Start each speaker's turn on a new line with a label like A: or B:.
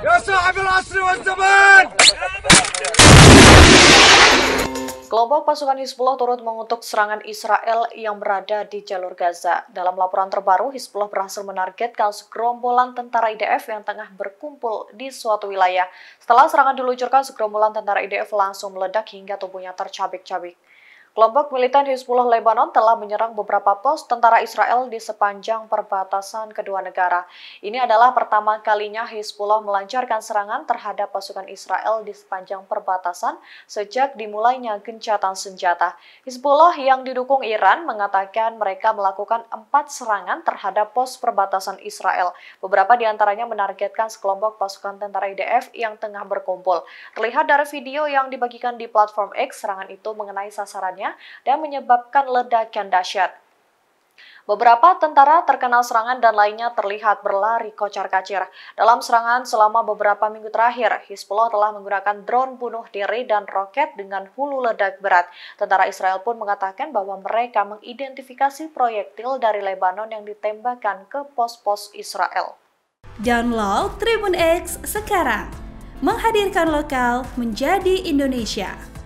A: يا صاحب العصر والزمان Kelompok pasukan Hizbullah turut mengutuk serangan Israel yang berada di jalur Gaza. Dalam laporan terbaru, Hizbullah berhasil menargetkan segerombolan tentara IDF yang tengah berkumpul di suatu wilayah. Setelah serangan diluncurkan, segerombolan tentara IDF langsung meledak hingga tubuhnya tercabik-cabik. Kelompok militan Hizbullah Lebanon telah menyerang beberapa pos tentara Israel di sepanjang perbatasan kedua negara. Ini adalah pertama kalinya Hizbullah melancarkan serangan terhadap pasukan Israel di sepanjang perbatasan sejak dimulainya gencatan senjata. Hizbullah yang didukung Iran mengatakan mereka melakukan empat serangan terhadap pos perbatasan Israel. Beberapa di antaranya menargetkan sekelompok pasukan tentara IDF yang tengah berkumpul. Terlihat dari video yang dibagikan di platform X, serangan itu mengenai sasarannya dan menyebabkan ledakan dahsyat. Beberapa tentara terkena serangan dan lainnya terlihat berlari kocar-kacir. Dalam serangan selama beberapa minggu terakhir, Hizbullah telah menggunakan drone bunuh diri dan roket dengan hulu ledak berat. Tentara Israel pun mengatakan bahwa mereka mengidentifikasi proyektil dari Lebanon yang ditembakkan ke pos-pos Israel.
B: Download Tribun X sekarang. Menghadirkan lokal menjadi Indonesia.